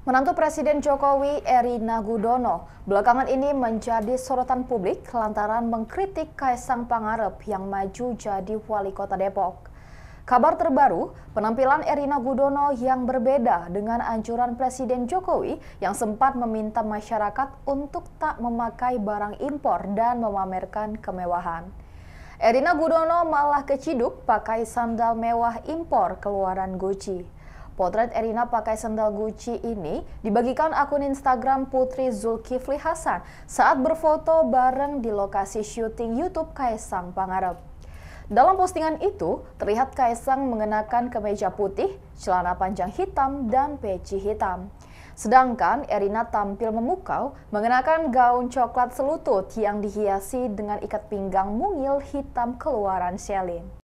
Menantu Presiden Jokowi Eri Nagudono belakangan ini menjadi sorotan publik lantaran mengkritik Kaisang Pangarep yang maju jadi wali kota Depok. Kabar terbaru, penampilan Erina Gudono yang berbeda dengan anjuran Presiden Jokowi yang sempat meminta masyarakat untuk tak memakai barang impor dan memamerkan kemewahan. Erina Gudono malah keciduk pakai sandal mewah impor keluaran Gucci. Potret Erina pakai sendal Gucci ini dibagikan akun Instagram Putri Zulkifli Hasan saat berfoto bareng di lokasi syuting YouTube Kaisang Pangarep. Dalam postingan itu, terlihat Kaisang mengenakan kemeja putih, celana panjang hitam, dan peci hitam. Sedangkan Erina tampil memukau mengenakan gaun coklat selutut yang dihiasi dengan ikat pinggang mungil hitam keluaran Celine.